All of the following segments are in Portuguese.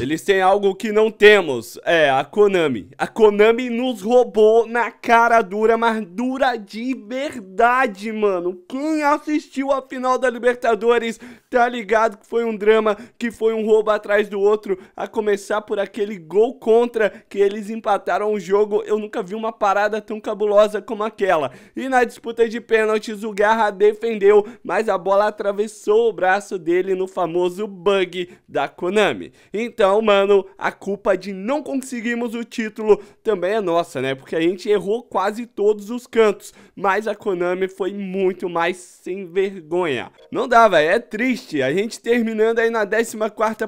Eles têm algo que não temos. É, a Konami. A Konami nos roubou na cara dura, mas dura de verdade, mano. Quem assistiu a final da Libertadores tá ligado que foi um drama, que foi um roubo atrás do outro. A começar por aquele gol contra que eles empataram o jogo. Eu nunca vi uma parada tão cabulosa como aquela. E na disputa de pênaltis, o Garra defendeu, mas a bola atravessou o braço dele no famoso bug da Konami. Então, então, mano, a culpa de não conseguirmos o título também é nossa, né? Porque a gente errou quase todos os cantos, mas a Konami foi muito mais sem vergonha. Não dá, velho, é triste. A gente terminando aí na 14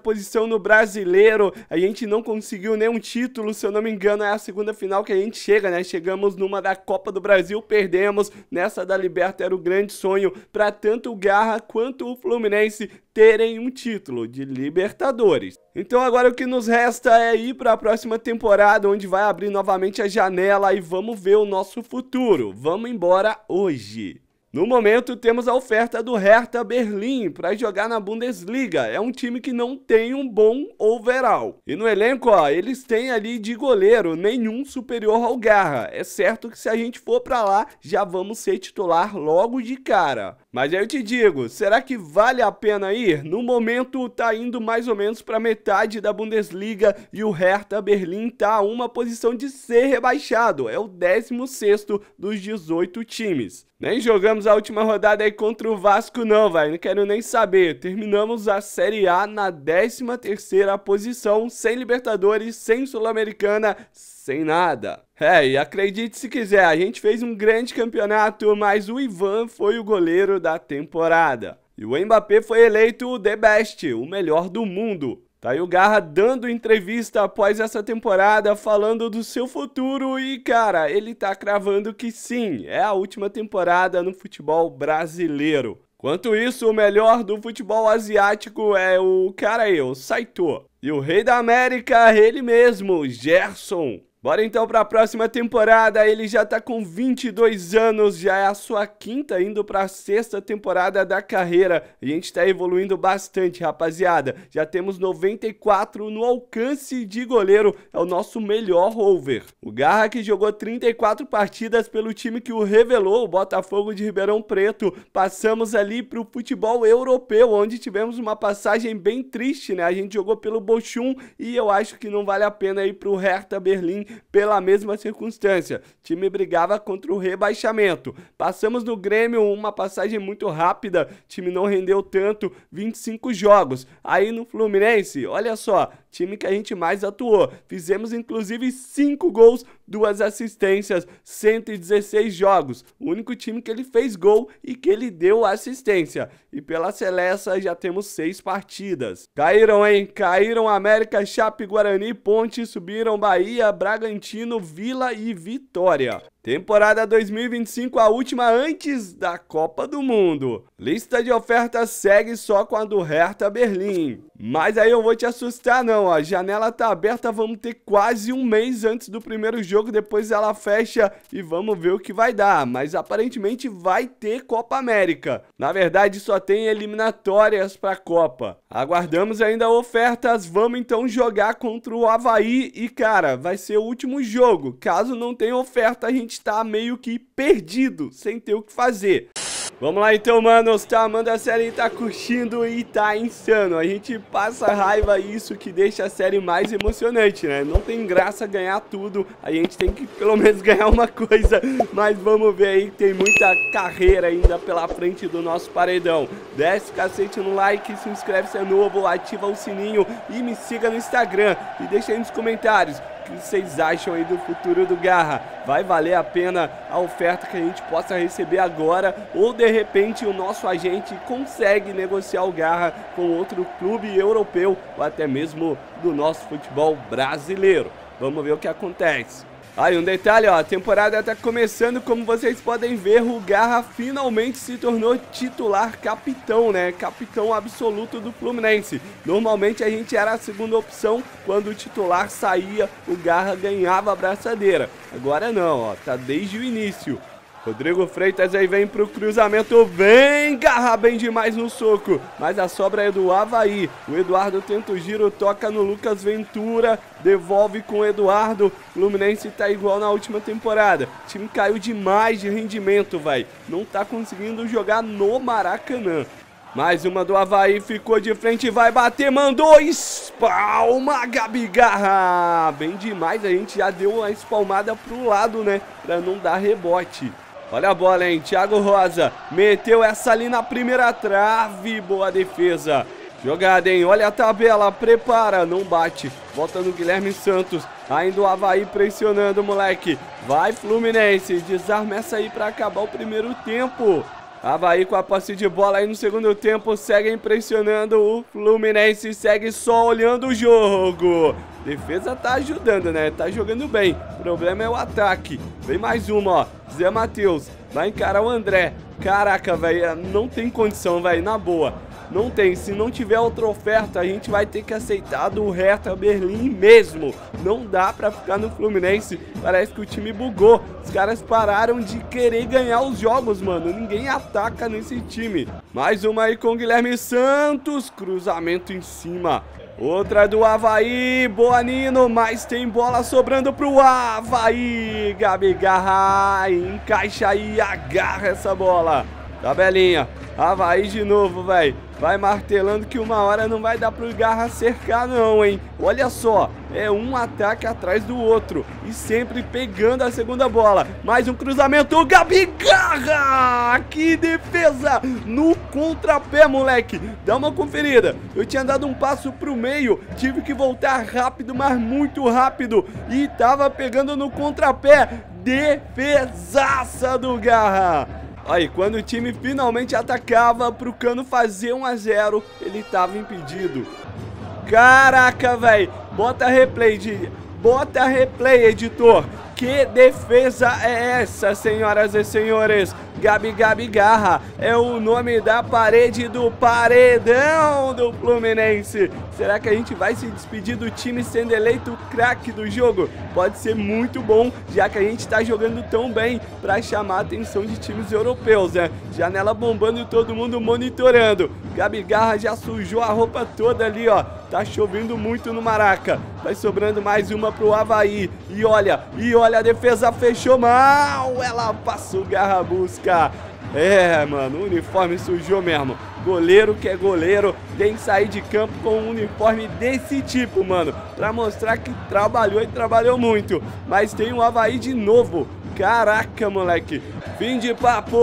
posição no Brasileiro, a gente não conseguiu nenhum título, se eu não me engano, é a segunda final que a gente chega, né? Chegamos numa da Copa do Brasil, perdemos, nessa da Liberta era o grande sonho para tanto o Garra quanto o Fluminense terem um título de Libertadores. Então agora o que nos resta é ir para a próxima temporada, onde vai abrir novamente a janela e vamos ver o nosso futuro. Vamos embora hoje. No momento, temos a oferta do Hertha Berlim para jogar na Bundesliga. É um time que não tem um bom overall. E no elenco, ó, eles têm ali de goleiro nenhum superior ao Garra. É certo que se a gente for para lá, já vamos ser titular logo de cara. Mas aí eu te digo, será que vale a pena ir? No momento tá indo mais ou menos para metade da Bundesliga e o Hertha Berlim tá a uma posição de ser rebaixado, é o 16 sexto dos 18 times. Nem jogamos a última rodada aí contra o Vasco não, vai, não quero nem saber. Terminamos a Série A na 13 terceira posição, sem Libertadores, sem Sul-Americana, sem nada. É, e acredite se quiser, a gente fez um grande campeonato, mas o Ivan foi o goleiro da temporada. E o Mbappé foi eleito o The Best, o melhor do mundo. Tá aí o Garra dando entrevista após essa temporada, falando do seu futuro e, cara, ele tá cravando que sim, é a última temporada no futebol brasileiro. Quanto isso, o melhor do futebol asiático é o cara aí, é o Saito. E o rei da América, ele mesmo, Gerson. Bora então para a próxima temporada. Ele já está com 22 anos, já é a sua quinta indo para a sexta temporada da carreira. A gente está evoluindo bastante, rapaziada. Já temos 94 no alcance de goleiro, é o nosso melhor over. O Garra que jogou 34 partidas pelo time que o revelou, o Botafogo de Ribeirão Preto. Passamos ali para o futebol europeu, onde tivemos uma passagem bem triste, né? A gente jogou pelo Bochum e eu acho que não vale a pena ir para o Hertha Berlim pela mesma circunstância. O time brigava contra o rebaixamento. Passamos no Grêmio, uma passagem muito rápida, o time não rendeu tanto, 25 jogos. Aí no Fluminense, olha só, time que a gente mais atuou. Fizemos inclusive 5 gols, 2 assistências, 116 jogos. O único time que ele fez gol e que ele deu assistência. E pela Celeste já temos 6 partidas. Caíram, hein? Caíram América, Chape, Guarani, Ponte, subiram Bahia, Bragantino, Vila e Vitória. Temporada 2025, a última antes da Copa do Mundo. Lista de ofertas segue só com a do Hertha Berlim. Mas aí eu vou te assustar não então, ó, a janela tá aberta, vamos ter quase um mês antes do primeiro jogo, depois ela fecha e vamos ver o que vai dar. Mas aparentemente vai ter Copa América. Na verdade, só tem eliminatórias pra Copa. Aguardamos ainda ofertas, vamos então jogar contra o Havaí e, cara, vai ser o último jogo. Caso não tenha oferta, a gente tá meio que perdido, sem ter o que fazer. Vamos lá então, mano, tá? amando a série tá curtindo e tá insano. A gente passa raiva e isso que deixa a série mais emocionante, né? Não tem graça ganhar tudo, a gente tem que pelo menos ganhar uma coisa. Mas vamos ver aí, tem muita carreira ainda pela frente do nosso paredão. Desce o cacete no like, se inscreve se é novo, ativa o sininho e me siga no Instagram. E deixa aí nos comentários que vocês acham aí do futuro do Garra? Vai valer a pena a oferta que a gente possa receber agora ou de repente o nosso agente consegue negociar o Garra com outro clube europeu ou até mesmo do nosso futebol brasileiro? Vamos ver o que acontece. Aí, um detalhe, ó, a temporada tá começando, como vocês podem ver, o Garra finalmente se tornou titular capitão, né? Capitão absoluto do Fluminense. Normalmente a gente era a segunda opção, quando o titular saía, o Garra ganhava a braçadeira. Agora não, ó, tá desde o início. Rodrigo Freitas aí vem pro cruzamento, vem, garra bem demais no soco, mas a sobra é do Havaí. O Eduardo tenta o giro, toca no Lucas Ventura, devolve com o Eduardo. Fluminense tá igual na última temporada. O time caiu demais de rendimento, vai. Não tá conseguindo jogar no Maracanã. Mais uma do Havaí, ficou de frente, vai bater, mandou, espalma, Gabigarra. Bem demais, a gente já deu uma espalmada pro lado, né, pra não dar rebote. Olha a bola, hein? Thiago Rosa meteu essa ali na primeira trave. Boa defesa. Jogada, hein? Olha a tabela, prepara, não bate. Volta no Guilherme Santos. Ainda o Havaí pressionando, moleque. Vai, Fluminense. Desarma essa aí para acabar o primeiro tempo. Havaí com a posse de bola aí no segundo tempo, segue impressionando o Fluminense, segue só olhando o jogo. Defesa tá ajudando, né? Tá jogando bem. O problema é o ataque. Vem mais uma, ó. Zé Matheus vai encarar o André. Caraca, velho, não tem condição, velho, na boa. Não tem, se não tiver outra oferta, a gente vai ter que aceitar do Hertha Berlim mesmo. Não dá pra ficar no Fluminense, parece que o time bugou. Os caras pararam de querer ganhar os jogos, mano. Ninguém ataca nesse time. Mais uma aí com Guilherme Santos, cruzamento em cima. Outra do Havaí, Nino, mas tem bola sobrando pro Havaí. Gabi Garra, encaixa aí, agarra essa bola. Tabelinha. Havaí de novo, velho. Vai martelando que uma hora não vai dar pro Garra cercar não, hein? Olha só, é um ataque atrás do outro e sempre pegando a segunda bola. Mais um cruzamento, o Gabi Garra! Que defesa no contrapé, moleque. Dá uma conferida. Eu tinha dado um passo pro meio, tive que voltar rápido, mas muito rápido e tava pegando no contrapé. Defesaça do Garra! Aí, quando o time finalmente atacava pro Cano fazer 1 a 0 ele tava impedido. Caraca, velho. Bota replay, de... Bota replay, editor. Que defesa é essa, senhoras e senhores? Gabi Gabi Garra é o nome da parede do paredão do Fluminense. Será que a gente vai se despedir do time sendo eleito craque do jogo? Pode ser muito bom, já que a gente está jogando tão bem para chamar a atenção de times europeus, né? Janela bombando e todo mundo monitorando. Gabi Garra já sujou a roupa toda ali, ó. Tá chovendo muito no Maraca. Vai sobrando mais uma pro Havaí. E olha, e olha olha, a defesa fechou mal. Ela passa o garra busca. É, mano, o uniforme sujou mesmo. Goleiro que é goleiro tem que sair de campo com um uniforme desse tipo, mano. Pra mostrar que trabalhou e trabalhou muito. Mas tem o Havaí de novo. Caraca, moleque. Fim de papo.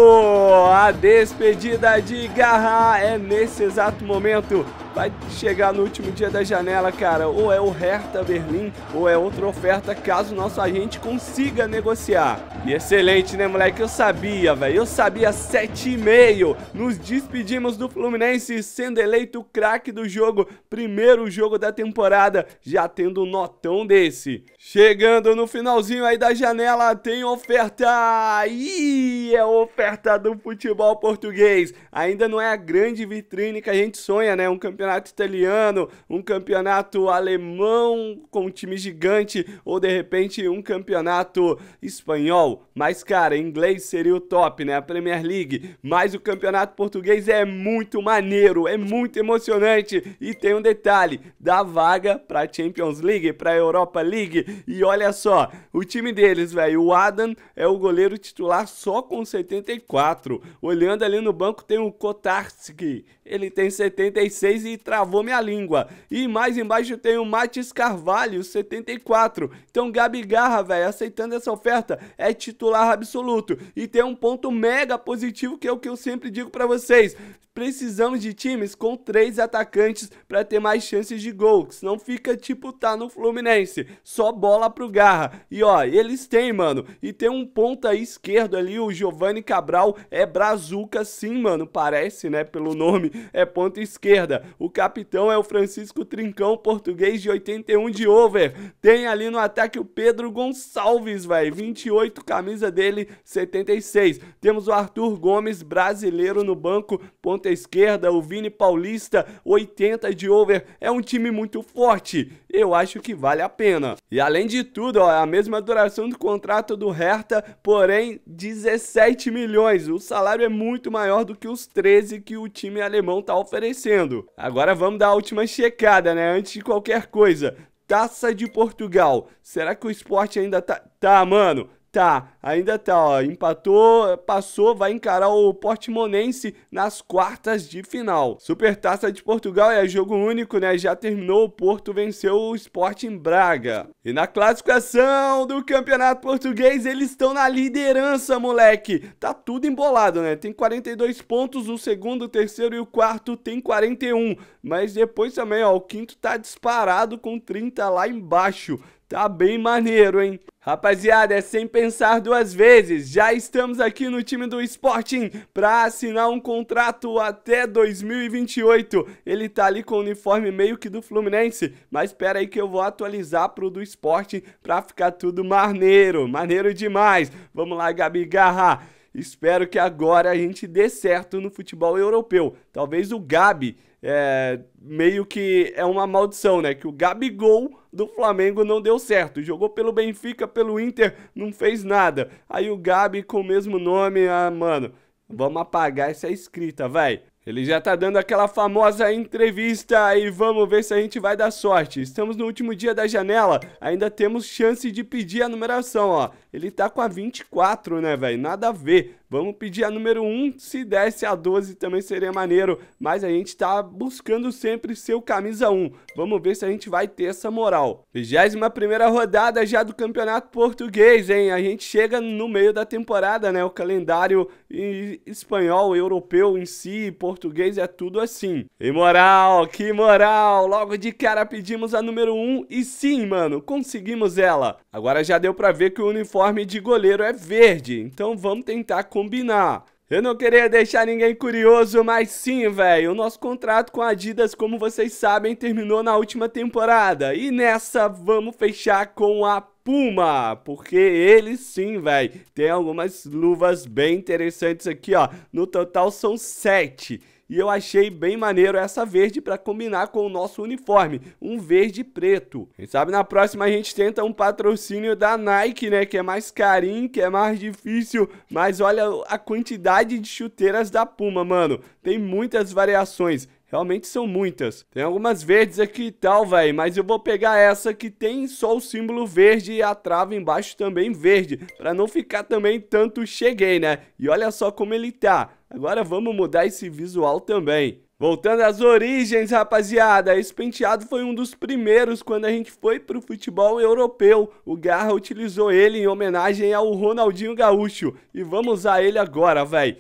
A despedida de Garra é nesse exato momento vai chegar no último dia da janela, cara, ou é o Hertha Berlim ou é outra oferta caso nosso agente consiga negociar. E excelente, né, moleque? Eu sabia, velho. Eu sabia 7,5. Nos despedimos do Fluminense, sendo eleito craque do jogo, primeiro jogo da temporada, já tendo um notão desse. Chegando no finalzinho aí da janela, tem oferta. E é oferta do futebol português. Ainda não é a grande vitrine que a gente sonha, né? Um campeonato campeonato italiano, um campeonato alemão com um time gigante ou de repente um campeonato espanhol. Mas cara, inglês seria o top, né? A Premier League. Mas o campeonato português é muito maneiro, é muito emocionante e tem um detalhe, dá vaga para Champions League, para Europa League. E olha só, o time deles, velho, o Adam é o goleiro titular só com 74. Olhando ali no banco tem o Kotarski, ele tem 76 e e travou minha língua. E mais embaixo tem o Matis Carvalho, 74. Então Gabi Garra, velho, aceitando essa oferta, é titular absoluto. E tem um ponto mega positivo que é o que eu sempre digo para vocês. Precisamos de times com três atacantes para ter mais chances de gol, senão fica tipo tá no Fluminense, só bola pro Garra. E ó, eles têm, mano. E tem um ponta esquerdo ali, o Giovanni Cabral é brazuca sim, mano, parece, né, pelo nome, é ponta esquerda. O capitão é o Francisco Trincão, português de 81 de over. Tem ali no ataque o Pedro Gonçalves, velho, 28, camisa dele 76. Temos o Arthur Gomes, brasileiro no banco, ponta ponta esquerda, o Vini Paulista, 80 de over. É um time muito forte. Eu acho que vale a pena. E além de tudo, ó, é a mesma duração do contrato do Hertha, porém 17 milhões. O salário é muito maior do que os 13 que o time alemão está oferecendo. Agora vamos dar a última checada, né? Antes de qualquer coisa. Taça de Portugal. Será que o esporte ainda tá. Tá, mano. Tá, ainda tá, ó. Empatou, passou, vai encarar o Portimonense nas quartas de final. Supertaça de Portugal é jogo único, né? Já terminou, o Porto venceu o Sporting Braga. E na classificação do Campeonato Português, eles estão na liderança, moleque. Tá tudo embolado, né? Tem 42 pontos, o segundo, o terceiro e o quarto tem 41. Mas depois também, ó, o quinto tá disparado com 30 lá embaixo. Tá bem maneiro, hein? Rapaziada, é sem pensar duas vezes, já estamos aqui no time do Sporting para assinar um contrato até 2028. Ele tá ali com o uniforme meio que do Fluminense, mas espera aí que eu vou atualizar pro do Sporting para ficar tudo maneiro, maneiro demais. Vamos lá, Gabi Garra. Espero que agora a gente dê certo no futebol europeu. Talvez o Gabi é, meio que é uma maldição, né? Que o Gabigol do Flamengo não deu certo. Jogou pelo Benfica, pelo Inter, não fez nada. Aí o Gabi com o mesmo nome, ah, mano, vamos apagar essa escrita, vai. Ele já tá dando aquela famosa entrevista e vamos ver se a gente vai dar sorte. Estamos no último dia da janela, ainda temos chance de pedir a numeração, ó. Ele tá com a 24, né, velho? Nada a ver. Vamos pedir a número 1, se desse a 12 também seria maneiro, mas a gente tá buscando sempre seu camisa 1. Vamos ver se a gente vai ter essa moral. 21ª rodada já do Campeonato Português, hein? A gente chega no meio da temporada, né? O calendário espanhol, europeu em si, português é tudo assim. E moral, que moral! Logo de cara pedimos a número 1 e sim, mano, conseguimos ela. Agora já deu para ver que o uniforme de goleiro é verde, então vamos tentar combinar. Eu não queria deixar ninguém curioso, mas sim, velho, o nosso contrato com a Adidas, como vocês sabem, terminou na última temporada. E nessa, vamos fechar com a Puma, porque ele sim, velho, tem algumas luvas bem interessantes aqui, ó. No total são sete. E eu achei bem maneiro essa verde para combinar com o nosso uniforme, um verde preto. Quem sabe na próxima a gente tenta um patrocínio da Nike, né, que é mais carinho, que é mais difícil, mas olha a quantidade de chuteiras da Puma, mano. Tem muitas variações. Realmente são muitas. Tem algumas verdes aqui e tal, velho. Mas eu vou pegar essa que tem só o símbolo verde e a trava embaixo também verde. Pra não ficar também tanto cheguei, né? E olha só como ele tá. Agora vamos mudar esse visual também. Voltando às origens, rapaziada, esse penteado foi um dos primeiros quando a gente foi pro futebol europeu. O Garra utilizou ele em homenagem ao Ronaldinho Gaúcho e vamos usar ele agora, véi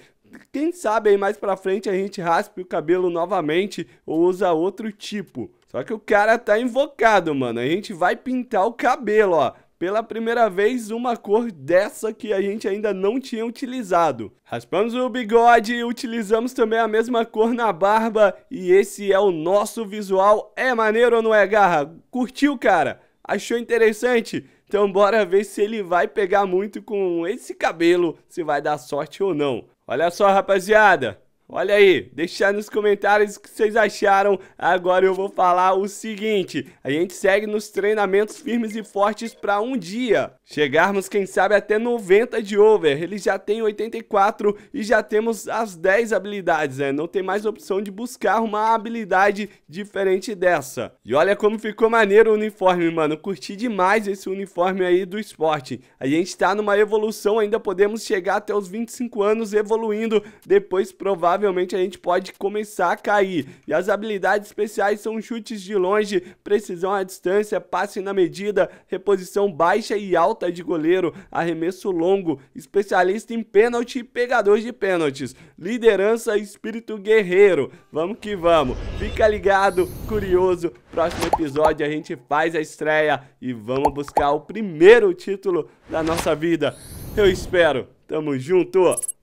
quem sabe aí mais pra frente a gente raspe o cabelo novamente ou usa outro tipo. Só que o cara tá invocado, mano. A gente vai pintar o cabelo, ó pela primeira vez uma cor dessa que a gente ainda não tinha utilizado. Raspamos o bigode e utilizamos também a mesma cor na barba e esse é o nosso visual. É maneiro ou não é, Garra? Curtiu, cara? Achou interessante? Então bora ver se ele vai pegar muito com esse cabelo, se vai dar sorte ou não. Olha só, rapaziada. Olha aí, deixar nos comentários o que vocês acharam. Agora eu vou falar o seguinte: a gente segue nos treinamentos firmes e fortes para um dia. Chegarmos, quem sabe, até 90 de over. Ele já tem 84 e já temos as 10 habilidades, né? Não tem mais opção de buscar uma habilidade diferente dessa. E olha como ficou maneiro o uniforme, mano. Curti demais esse uniforme aí do esporte. A gente tá numa evolução, ainda podemos chegar até os 25 anos evoluindo. Depois, provável provavelmente a gente pode começar a cair. E as habilidades especiais são chutes de longe, precisão à distância, passe na medida, reposição baixa e alta de goleiro, arremesso longo, especialista em pênalti e pegador de pênaltis, liderança e espírito guerreiro. Vamos que vamos. Fica ligado, curioso. Próximo episódio a gente faz a estreia e vamos buscar o primeiro título da nossa vida. Eu espero. Tamo junto!